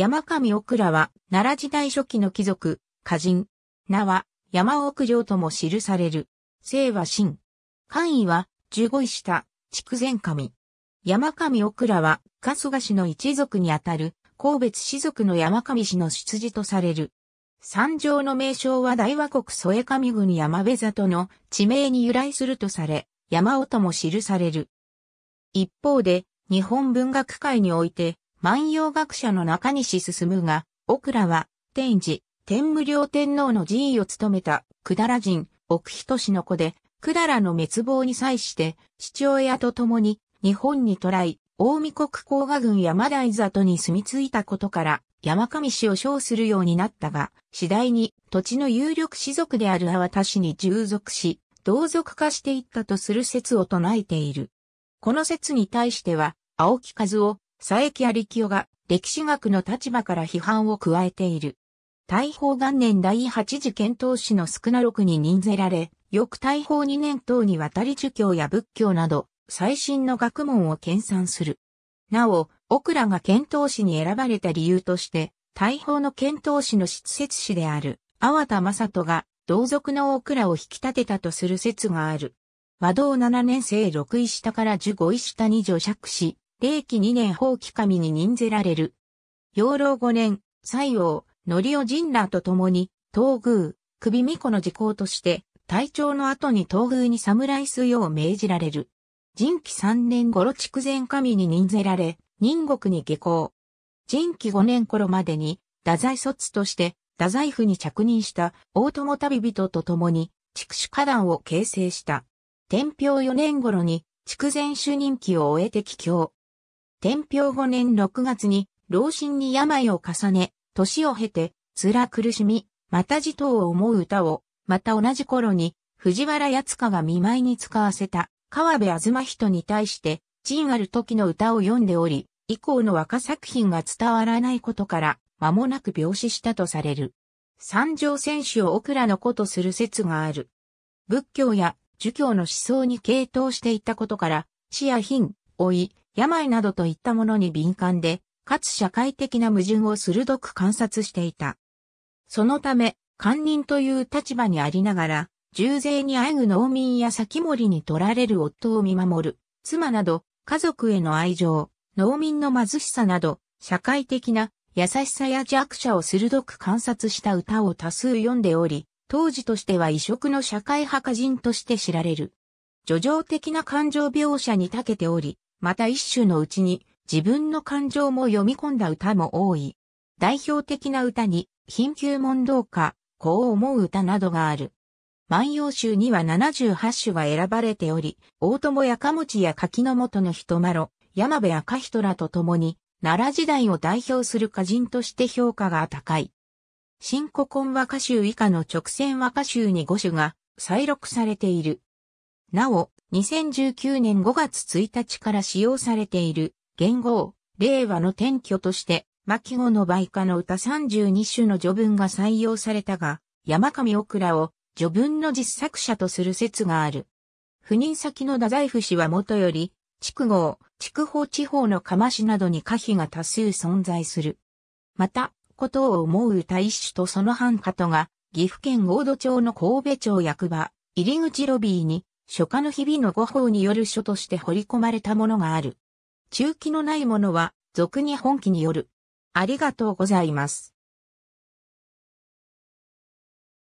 山上奥良は、奈良時代初期の貴族、歌人、名は、山奥良とも記される。姓は真。官位は、十五位下、筑前神。山上奥良は、春日氏の一族にあたる、神別氏族の山上氏の出自とされる。山上の名称は大和国添上郡山辺里の地名に由来するとされ、山尾とも記される。一方で、日本文学界において、万葉学者の中西進が、奥良は、天智、天武両天皇の寺位を務めた、百済人、奥人氏の子で、百済の滅亡に際して、父親と共に、日本に渡来、大見国甲賀郡山台里に住み着いたことから、山上氏を称するようになったが、次第に土地の有力士族である粟田氏に従属し、同族化していったとする説を唱えている。この説に対しては、青木和夫、佐伯有清が歴史学の立場から批判を加えている。大宝元年第八次遣唐使の少な六に任ぜられ、翌大宝二年等に渡り儒教や仏教など、最新の学問を研鑽する。なお、奥らが遣唐使に選ばれた理由として、大宝の遣唐使の施設師である、阿田正人が、同族の奥らを引き立てたとする説がある。和道七年生六位下から十五位下に除釈し、霊気二年法棄神に任ぜられる。養老五年、西王、のりお陣らと共に、東宮、首巫女の時効として、隊長の後に東宮に侍すよう命じられる。人気三年頃筑前神に任ぜられ、任国に下校。人気五年頃までに、太宰卒として、太宰府に着任した大友旅人と共に、筑主花壇を形成した。天平四年頃に、筑前主任期を終えて帰郷。天平5年6月に、老身に病を重ね、年を経て、辛苦しみ、また自頭を思う歌を、また同じ頃に、藤原八塚が見舞いに使わせた、川辺あずま人に対して、陳ある時の歌を読んでおり、以降の和歌作品が伝わらないことから、間もなく病死したとされる。三条戦士をオクラの子とする説がある。仏教や儒教の思想に傾倒していたことから、死や貧、老い、病などといったものに敏感で、かつ社会的な矛盾を鋭く観察していた。そのため、官人という立場にありながら、重税にあえぐ農民や先森に取られる夫を見守る、妻など、家族への愛情、農民の貧しさなど、社会的な優しさや弱者を鋭く観察した歌を多数読んでおり、当時としては異色の社会派歌人として知られる。叙情的な感情描写に長けており、また一種のうちに自分の感情も読み込んだ歌も多い。代表的な歌に、貧窮問答歌、こう思う歌などがある。万葉集には78首が選ばれており、大友やかもちや柿の元の人まろ、山辺赤人らと共に、奈良時代を代表する歌人として評価が高い。新古今和歌集以下の直線和歌集に5首が再録されている。なお、2019年5月1日から使用されている元号、令和の転居として、牧語の梅花の歌32首の序文が採用されたが、山上オクラを序文の実作者とする説がある。赴任先の太宰府氏はもとより、筑後、筑豊地方の釜市などに可否が多数存在する。また、ことを思う歌一首とその半歌とが、岐阜県大戸町の神戸町役場、入口ロビーに、書家の日々の語法による書として彫り込まれたものがある。中期のないものは、俗に本気による。ありがとうございます。